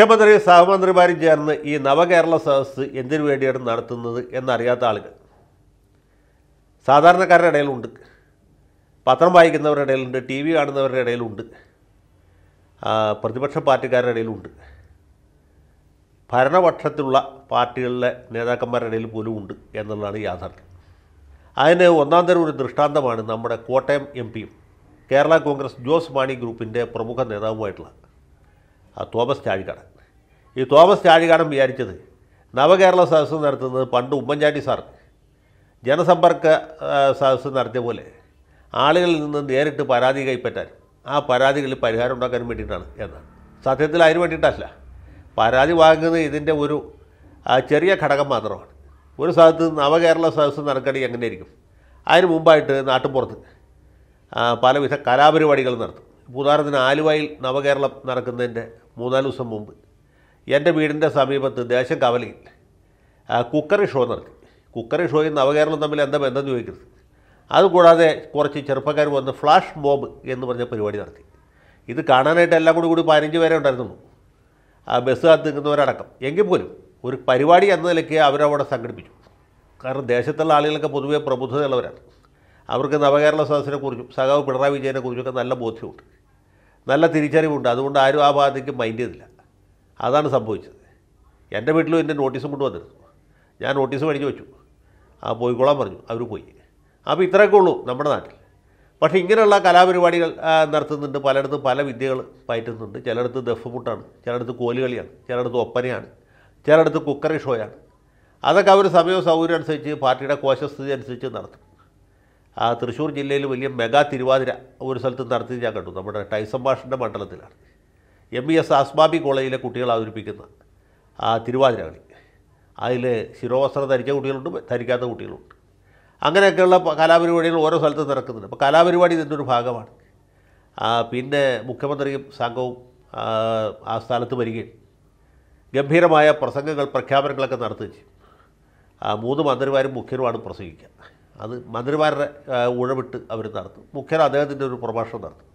മുഖ്യമന്ത്രി സഹമന്ത്രിമാരും ചേർന്ന് ഈ നവകേരള സദസ് എന്തിനു വേണ്ടിയാണ് നടത്തുന്നത് എന്നറിയാത്ത ആളുകൾ സാധാരണക്കാരുടെ ഇടയിലുണ്ട് പത്രം വായിക്കുന്നവരുടെ ഇടയിലുണ്ട് ടി വി കാണുന്നവരുടെ ഇടയിലുണ്ട് പ്രതിപക്ഷ പാർട്ടിക്കാരുടെ ഇടയിലുണ്ട് ഭരണപക്ഷത്തിലുള്ള പാർട്ടികളിലെ നേതാക്കന്മാരുടെ ഇടയിൽ പോലും ഉണ്ട് എന്നുള്ളതാണ് യാഥാർത്ഥ്യം അതിന് ഒന്നാം തരം ഒരു ദൃഷ്ടാന്തമാണ് നമ്മുടെ കോട്ടയം എം പിയും കേരള കോൺഗ്രസ് ജോസ് മാണി ഗ്രൂപ്പിൻ്റെ പ്രമുഖ നേതാവുമായിട്ടുള്ള തോമസ് ചാഴികാട് ഈ തോമസ് ചാഴികാടൻ വിചാരിച്ചത് നവകേരള സദസ്സ് നടത്തുന്നത് പണ്ട് ഉമ്മൻചാണ്ടി സാർ ജനസമ്പർക്ക സദസ്സ് നടത്തിയ പോലെ ആളുകളിൽ നിന്ന് നേരിട്ട് പരാതി കൈപ്പറ്റാൻ ആ പരാതികളിൽ പരിഹാരം ഉണ്ടാക്കാൻ വേണ്ടിയിട്ടാണ് എന്നാണ് സത്യത്തിൽ അതിന് വേണ്ടിയിട്ടല്ല പരാതി വാങ്ങുന്നത് ഇതിൻ്റെ ഒരു ചെറിയ ഘടകം മാത്രമാണ് ഒരു സ്ഥലത്ത് നവകേരള സദസ്സ് നടക്കണമെങ്കിൽ എങ്ങനെയായിരിക്കും അതിന് മുമ്പായിട്ട് നാട്ടുപുറത്ത് പലവിധ കലാപരിപാടികൾ നടത്തും ഉദാഹരണത്തിന് ആലുവയിൽ നവകേരളം നടക്കുന്നതിൻ്റെ മൂന്നാല് ദിവസം മുമ്പ് എൻ്റെ വീടിൻ്റെ സമീപത്ത് ദേശം കവലയിൽ കുക്കറി ഷോ നടത്തി കുക്കറി ഷോയും നവകേരളം തമ്മിൽ എന്താ ബന്ധം ചോദിക്കരുത് അതുകൂടാതെ കുറച്ച് ചെറുപ്പക്കാർ വന്ന് ഫ്ലാഷ് മോബ് എന്ന് പറഞ്ഞ പരിപാടി നടത്തി ഇത് കാണാനായിട്ട് എല്ലാം കൂടി കൂടി പതിനഞ്ച് പേരെ ഉണ്ടായിരുന്നു ആ ബസ് കാത്ത് നിൽക്കുന്നവരടക്കം എങ്കിൽ പോലും ഒരു പരിപാടി എന്ന നിലയ്ക്ക് അവരവിടെ സംഘടിപ്പിച്ചു കാരണം ദേശത്തുള്ള ആളുകളൊക്കെ പൊതുവേ പ്രബുദ്ധതയുള്ളവരാണ് അവർക്ക് നവകേരള സദസ്സിനെക്കുറിച്ചും സഖാവ് പിണറായി വിജയനെക്കുറിച്ചൊക്കെ നല്ല ബോധ്യമുണ്ട് നല്ല തിരിച്ചറിവുണ്ട് അതുകൊണ്ട് ആരും ആ ഭാഗത്തേക്ക് മൈൻഡ് ചെയ്തില്ല അതാണ് സംഭവിച്ചത് എൻ്റെ വീട്ടിലും എൻ്റെ നോട്ടീസും കൊണ്ട് വന്നിരുന്നു ഞാൻ നോട്ടീസ് മേടിച്ച് വെച്ചു ആ പോയിക്കോളാൻ പറഞ്ഞു അവർ പോയി അപ്പോൾ ഇത്രയൊക്കെ ഉള്ളൂ നമ്മുടെ നാട്ടിൽ പക്ഷേ ഇങ്ങനെയുള്ള കലാപരിപാടികൾ നടത്തുന്നുണ്ട് പലയിടത്തും പല വിദ്യകൾ പയറ്റുന്നുണ്ട് ചിലയിടത്ത് ദഫ്മുട്ടാണ് ചിലയിടത്ത് കോലുകളിയാണ് ചിലയിടത്ത് ഒപ്പനയാണ് ചിലയിടത്ത് കുക്കറി ഷോയാണ് അതൊക്കെ അവർ സമയവും സൗകര്യം അനുസരിച്ച് പാർട്ടിയുടെ കോശസ്ഥിതി അനുസരിച്ച് നടത്തും ആ തൃശ്ശൂർ ജില്ലയിൽ വലിയ മെഗാ തിരുവാതിര ഒരു സ്ഥലത്ത് നടത്തി ഞാൻ കണ്ടു നമ്മുടെ ടൈസം മണ്ഡലത്തിലാണ് എം ബി എസ് അസ്ബാബി കോളേജിലെ കുട്ടികൾ അവതരിപ്പിക്കുന്ന ആ തിരുവാതിര കളി അതിൽ ശിരോവസ്ത്രം ധരിച്ച കുട്ടികളുണ്ട് ധരിക്കാത്ത കുട്ടികളുണ്ട് അങ്ങനെയൊക്കെയുള്ള കലാപരിപാടികൾ ഓരോ സ്ഥലത്ത് നടക്കുന്നുണ്ട് അപ്പോൾ കലാപരിപാടി ഇതിൻ്റെ ഒരു ഭാഗമാണ് പിന്നെ മുഖ്യമന്ത്രിയും സംഘവും ആ സ്ഥലത്ത് വരികയും ഗംഭീരമായ പ്രസംഗങ്ങൾ പ്രഖ്യാപനങ്ങളൊക്കെ നടത്തുകയും മൂന്ന് മന്ത്രിമാരും മുഖ്യരുമാണ് പ്രസംഗിക്കുക അത് മന്ത്രിമാരുടെ ഉഴവിട്ട് അവർ നടത്തും മുഖ്യർ അദ്ദേഹത്തിൻ്റെ ഒരു പ്രഭാഷണം നടത്തും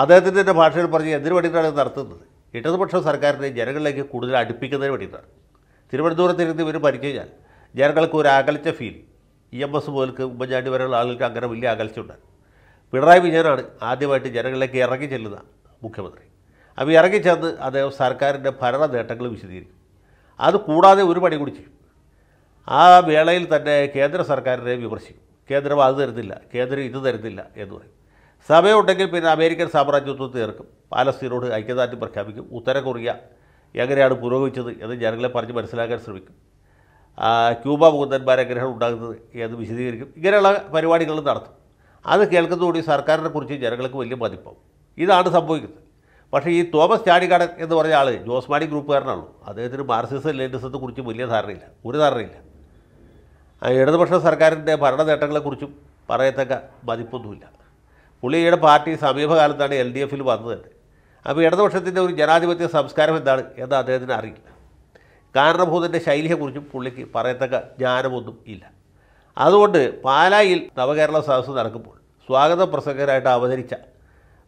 അദ്ദേഹത്തിൻ്റെ തന്നെ ഭാഷയിൽ പറഞ്ഞ് എന്തിനു വേണ്ടിയിട്ടാണ് ഇത് നടത്തുന്നത് ഇടതുപക്ഷ സർക്കാരിനെ ജനങ്ങളിലേക്ക് കൂടുതൽ അടുപ്പിക്കുന്നതിന് വേണ്ടിയിട്ടാണ് തിരുവനന്തപുരത്തിരുന്ന് ഇവർ ഭരിച്ചു കഴിഞ്ഞാൽ ജനങ്ങൾക്ക് ഒരു അകൽച്ച ഫീൽ ഇ എം എസ് മുതൽക്ക് ഉമ്മൻചാണ്ടി വരെയുള്ള ആളുകൾക്ക് അങ്ങനെ വലിയ അകൽച്ച ഉണ്ടായിരുന്നു പിണറായി വിജയനാണ് ആദ്യമായിട്ട് ജനങ്ങളിലേക്ക് ഇറങ്ങി ചെല്ലുന്ന മുഖ്യമന്ത്രി അപ്പോൾ ചെന്ന് അദ്ദേഹം സർക്കാരിൻ്റെ ഭരണ നേട്ടങ്ങൾ വിശദീകരിക്കും അത് കൂടാതെ ഒരു പണി കൂടി ചെയ്യും ആ വേളയിൽ തന്നെ കേന്ദ്ര സർക്കാരിനെ വിമർശിക്കും കേന്ദ്രം അത് തരുന്നില്ല കേന്ദ്രം ഇത് തരുന്നില്ല എന്ന് പറയും സഭയുണ്ടെങ്കിൽ പിന്നെ അമേരിക്കൻ സാമ്രാജ്യത്വം തീർക്കും പാലസ്തീനോട് ഐക്യദാർഢ്യം പ്രഖ്യാപിക്കും ഉത്തര കൊറിയ എങ്ങനെയാണ് പുരോഗമിച്ചത് എന്ന് ജനങ്ങളെ പറഞ്ഞ് മനസ്സിലാക്കാൻ ശ്രമിക്കും ക്യൂബ മുകുന്ദന്മാർ എങ്ങനെയാണ് ഉണ്ടാകുന്നത് എന്ന് വിശദീകരിക്കും ഇങ്ങനെയുള്ള പരിപാടികൾ നടത്തും അത് കേൾക്കുന്നതുകൂടി സർക്കാരിനെ കുറിച്ച് ജനങ്ങൾക്ക് വലിയ മതിപ്പാവും ഇതാണ് സംഭവിക്കുന്നത് പക്ഷേ ഈ തോമസ് ചാടിക്കാടൻ എന്ന് പറഞ്ഞ ആൾ ജോസ്മാണി ഗ്രൂപ്പുകാരനാണല്ലോ അദ്ദേഹത്തിന് മാർസിസ് ലെനിനിസത്തെ കുറിച്ച് വലിയ ധാരണയില്ല ഒരു ധാരണയില്ല ഇടതുപക്ഷ സർക്കാരിൻ്റെ ഭരണ നേട്ടങ്ങളെക്കുറിച്ചും പറയത്തക്ക മതിപ്പൊന്നുമില്ല പുള്ളിയുടെ പാർട്ടി സമീപകാലത്താണ് എൽ ഡി എഫിൽ വന്നത് തന്നെ അപ്പോൾ ഇടതുപക്ഷത്തിൻ്റെ ഒരു ജനാധിപത്യ സംസ്കാരം എന്താണ് എന്ന് അദ്ദേഹത്തിന് അറിയില്ല കാരണഭൂതൻ്റെ ശൈലിയെക്കുറിച്ചും പുള്ളിക്ക് പറയത്തക്ക ജ്ഞാനമൊന്നും ഇല്ല അതുകൊണ്ട് പാലായിൽ നവകേരള സദസ്സ് നടക്കുമ്പോൾ സ്വാഗത പ്രസംഗരായിട്ട് അവതരിച്ച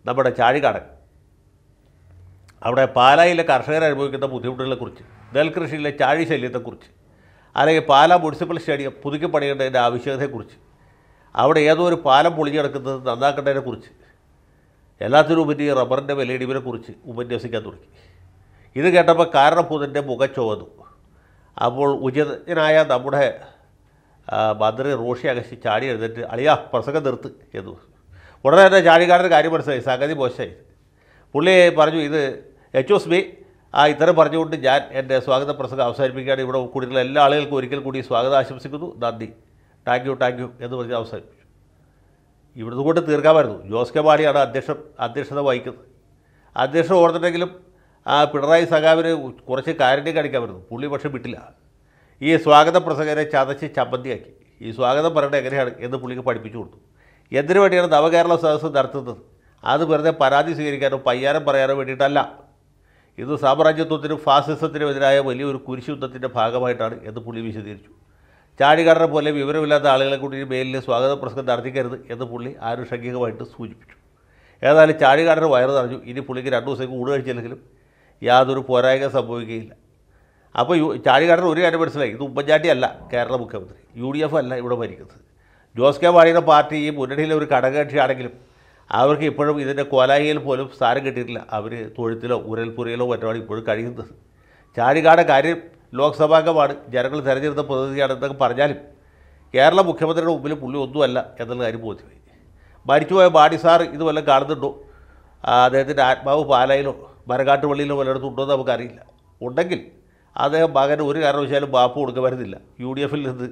നമ്മുടെ ചാഴികാടൻ അവിടെ പാലായിലെ കർഷകർ അനുഭവിക്കുന്ന ബുദ്ധിമുട്ടുകളെക്കുറിച്ച് നെൽകൃഷിയിലെ ചാഴി ശല്യത്തെക്കുറിച്ച് അല്ലെങ്കിൽ പാലാ മുനിസിപ്പൽ സ്റ്റേഡിയം പുതുക്കി പണിയേണ്ടതിൻ്റെ ആവശ്യകതയെക്കുറിച്ച് അവിടെ ഏതോ ഒരു പാലം പൊളിഞ്ഞു കിടക്കുന്നത് എല്ലാത്തിനും എല്ലാത്തിനുപരി റബ്ബറിൻ്റെ വിലയിടിവിനെ കുറിച്ച് ഉപന്യസിക്കാൻ തുടങ്ങി ഇത് കേട്ടപ്പോൾ കാരണഭൂതൻ്റെ മുഖം ചുവന്നു അപ്പോൾ ഉചിതനായ നമ്മുടെ മന്ത്രി റോഷി അകശി ചാടി എഴുന്നേറ്റ് അളിയ പ്രസംഗം നിർത്ത് എന്ന് ഉടനെ തന്നെ ചാടിക്കാരൻ്റെ കാര്യം മനസ്സിലായി സംഗതി മോശമായി പുള്ളി പറഞ്ഞു ഇത് എച്ച് ഒസ് ബി ആ ഇത്തരം പറഞ്ഞുകൊണ്ട് ഞാൻ എൻ്റെ സ്വാഗത പ്രസംഗം അവസാനിപ്പിക്കുകയാണ് ഇവിടെ കൂടിയിട്ടുള്ള എല്ലാ ആളുകൾക്കും ഒരിക്കൽ കൂടി സ്വാഗതം ആശംസിക്കുന്നു നന്ദി താങ്ക് യു താങ്ക് യു എന്ന് പറഞ്ഞ് അവസാനിപ്പിച്ചു ഇവിടുന്ന് കൂട്ട് തീർക്കാമായിരുന്നു ജോസ് കെ മാണിയാണ് അധ്യക്ഷ അധ്യക്ഷത വഹിക്കുന്നത് അധ്യക്ഷൻ ഓർത്തിട്ടെങ്കിലും ആ പിണറായി സഖാവിന് കുറച്ച് കാര്യം കാണിക്കാമായിരുന്നു പുള്ളി പക്ഷെ വിട്ടില്ല ഈ സ്വാഗത പ്രസംഗനെ ചതച്ച് ചമ്മന്തിയാക്കി ഈ സ്വാഗതം പറയേണ്ടത് എങ്ങനെയാണ് എന്ന് പുള്ളിക്ക് പഠിപ്പിച്ചു കൊടുത്തു എന്തിനു വേണ്ടിയാണ് നവകേരള സദസ്സ് നടത്തുന്നത് അത് വെറുതെ പരാതി സ്വീകരിക്കാനോ പയ്യാരം പറയാനോ വേണ്ടിയിട്ടല്ല ഇത് സാമ്രാജ്യത്വത്തിനും ഫാസിസത്തിനുമെതിരായ വലിയൊരു കുരിശുദ്ധത്തിൻ്റെ ഭാഗമായിട്ടാണ് എന്ന് പുള്ളി വിശദീകരിച്ചു ചാഴികാരനെ പോലെ വിവരമില്ലാത്ത ആളുകളെ കൂടി മേലിൽ സ്വാഗത പ്രസംഗം നടത്തിക്കരുത് എന്ന് പുള്ളി ആരും ഷങ്കികമായിട്ട് സൂചിപ്പിച്ചു ഏതായാലും ചാഴികാരന് വയറ് നിറഞ്ഞു ഇനി പുള്ളിക്ക് രണ്ട് ദിവസം കൂട് കഴിച്ചില്ലെങ്കിലും യാതൊരു പോരായ്മ സംഭവിക്കുകയില്ല അപ്പോൾ യു ചാഴികാരൻ ഒരു കാര്യം മനസ്സിലായി ഇത് ഉമ്മൻചാണ്ടി അല്ല കേരള മുഖ്യമന്ത്രി യു ഡി എഫ് അല്ല ഇവിടെ ഭരിക്കുന്നത് ജോസ് കെ മാണിയുടെ പാർട്ടി ഈ മുന്നണിയിലെ ഒരു ഘടകകക്ഷിയാണെങ്കിലും അവർക്ക് ഇപ്പോഴും ഇതിൻ്റെ കോലായിയിൽ പോലും സ്ഥാനം കിട്ടിയിട്ടില്ല അവർ തൊഴുത്തിലോ ഉരൽപുരയിലോ മറ്റോ ഇപ്പോഴും കഴിയുന്നത് ചാഴികാട കാര്യം ലോക്സഭാംഗമാണ് ജനങ്ങൾ തിരഞ്ഞെടുത്ത പ്രതിനിധിയാണ് എന്നൊക്കെ പറഞ്ഞാലും കേരള മുഖ്യമന്ത്രിയുടെ മുമ്പിൽ പുള്ളി ഒന്നുമല്ല എന്നുള്ള കാര്യം ബോധ്യമായി മരിച്ചുപോയ ബാഡി സാർ ഇത് വല്ലതും കാണുന്നുണ്ടോ അദ്ദേഹത്തിൻ്റെ ആത്മാവ് പാലായിലോ മരകാട്ടുപള്ളിയിലോ വല്ലയിടത്തും ഉണ്ടോ എന്ന് നമുക്കറിയില്ല ഉണ്ടെങ്കിൽ അദ്ദേഹം മകന് ഒരു കാരണവശാലും ബാപ്പ് കൊടുക്കാൻ വരുന്നില്ല യു ഡി എഫിൽ നിന്ന്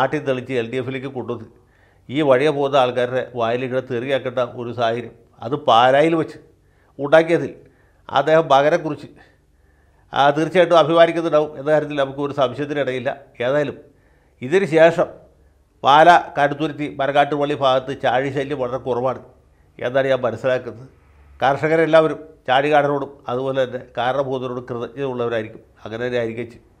ആട്ടി തെളിച്ച് എൽ ഡി എഫിലേക്ക് കൊണ്ടുവന്ന് ഈ വഴിയെ പോകുന്ന ആൾക്കാരുടെ വായിലിങ്ങനെ തെറിയാക്കേണ്ട ഒരു സാഹചര്യം അത് പാലായിൽ വെച്ച് ഉണ്ടാക്കിയതിൽ അദ്ദേഹം മകനെക്കുറിച്ച് തീർച്ചയായിട്ടും അഭിമാനിക്കുന്നുണ്ടാവും എന്ന കാര്യത്തിൽ നമുക്ക് ഒരു സംശയത്തിനിടയില്ല ഏതായാലും ഇതിന് ശേഷം പാല കടുത്തുരുത്തി മരക്കാട്ടുപള്ളി ഭാഗത്ത് ചാഴി ശല്യം വളരെ കുറവാണ് എന്നാണ് ഞാൻ മനസ്സിലാക്കുന്നത് കർഷകരെല്ലാവരും ചാഴികാടനോടും അതുപോലെ തന്നെ കാരണബോധനോടും കൃതജ്ഞത ഉള്ളവരായിരിക്കും അങ്ങനെ തന്നെ ആയിരിക്കും